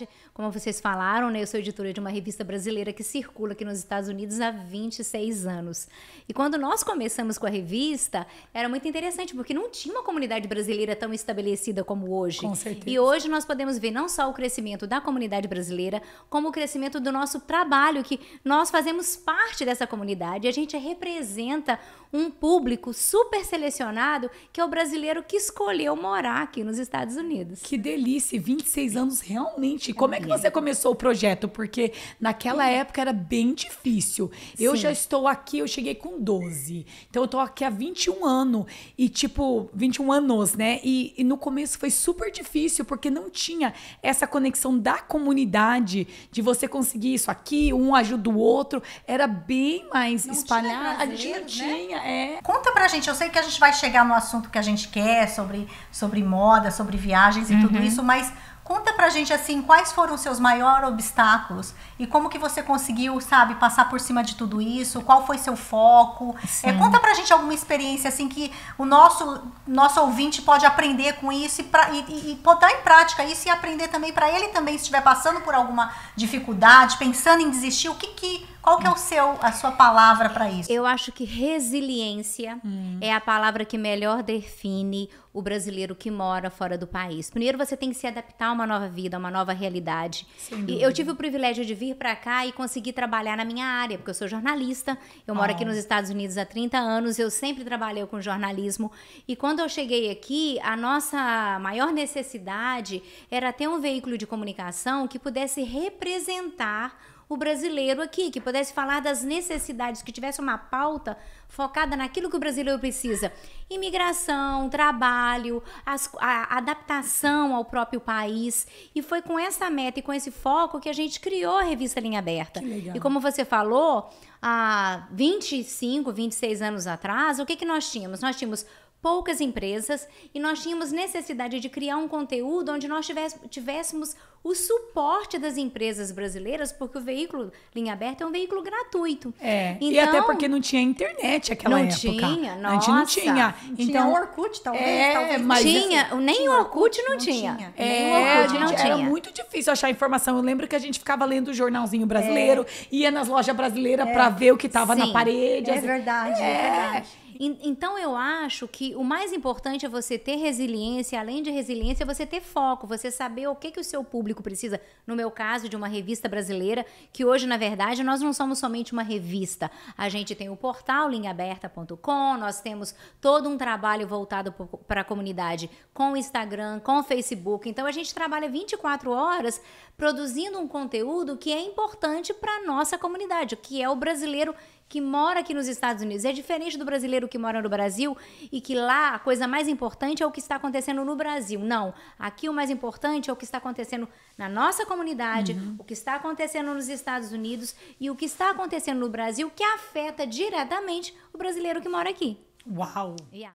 verdade, como vocês falaram, né, eu sou editora de uma revista brasileira que circula aqui nos Estados Unidos há 26 anos. E quando nós começamos com a revista, era muito interessante, porque não tinha uma comunidade brasileira tão estabelecida como hoje. Com certeza. E hoje nós podemos ver não só o crescimento da comunidade brasileira, como o crescimento do nosso trabalho, que nós fazemos parte dessa comunidade, a gente representa um público super selecionado, que é o brasileiro que escolheu morar aqui nos Estados Unidos. Que delícia! 26 anos realmente gente. Como é que você uhum. começou o projeto? Porque naquela uhum. época era bem difícil. Eu Sim. já estou aqui, eu cheguei com 12. Então eu estou aqui há 21 anos. E tipo, 21 anos, né? E, e no começo foi super difícil, porque não tinha essa conexão da comunidade, de você conseguir isso aqui, um ajuda o outro. Era bem mais não espalhado. Tinha a gente não tinha, né? é. Conta pra gente, eu sei que a gente vai chegar no assunto que a gente quer, sobre, sobre moda, sobre viagens e uhum. tudo isso, mas Conta pra gente assim, quais foram os seus maiores obstáculos e como que você conseguiu, sabe, passar por cima de tudo isso? Qual foi seu foco? É, conta pra gente alguma experiência assim que o nosso nosso ouvinte pode aprender com isso e, pra, e, e, e botar em prática isso e aprender também para ele também se estiver passando por alguma dificuldade, pensando em desistir, o que que qual que é o seu, a sua palavra para isso? Eu acho que resiliência hum. é a palavra que melhor define o brasileiro que mora fora do país. Primeiro você tem que se adaptar a uma nova vida, a uma nova realidade. E eu tive o privilégio de vir para cá e conseguir trabalhar na minha área, porque eu sou jornalista. Eu moro aqui nos Estados Unidos há 30 anos, eu sempre trabalhei com jornalismo. E quando eu cheguei aqui, a nossa maior necessidade era ter um veículo de comunicação que pudesse representar o brasileiro aqui, que pudesse falar das necessidades, que tivesse uma pauta focada naquilo que o brasileiro precisa: imigração, trabalho, as, a adaptação ao próprio país. E foi com essa meta e com esse foco que a gente criou a revista Linha Aberta. E como você falou, há 25, 26 anos atrás, o que, que nós tínhamos? Nós tínhamos poucas empresas e nós tínhamos necessidade de criar um conteúdo onde nós tivéssemos o suporte das empresas brasileiras, porque o veículo linha aberta é um veículo gratuito. É, então, e até então, porque não tinha internet aquela não época. Tinha, nossa, a gente não tinha, não tinha. Então, o Orkut talvez, é, talvez. Mas, tinha, assim, nem o Orkut, Orkut não, não tinha. tinha. É, nem o Orkut não tinha. Era muito difícil achar informação. Eu lembro que a gente ficava lendo o jornalzinho brasileiro, é. ia nas lojas brasileiras é. para ver o que estava na parede. É, assim. verdade, é, é verdade. Então eu acho que o mais importante é você ter resiliência, além de resiliência, é você ter foco, você saber o que, que o seu público precisa. No meu caso, de uma revista brasileira, que hoje, na verdade, nós não somos somente uma revista. A gente tem o portal linhaaberta.com, nós temos todo um trabalho voltado para a comunidade com o Instagram, com o Facebook. Então a gente trabalha 24 horas produzindo um conteúdo que é importante para a nossa comunidade, que é o brasileiro que mora aqui nos Estados Unidos. É diferente do brasileiro que mora no Brasil e que lá a coisa mais importante é o que está acontecendo no Brasil. Não. Aqui o mais importante é o que está acontecendo na nossa comunidade, uhum. o que está acontecendo nos Estados Unidos e o que está acontecendo no Brasil que afeta diretamente o brasileiro que mora aqui. Uau! Yeah.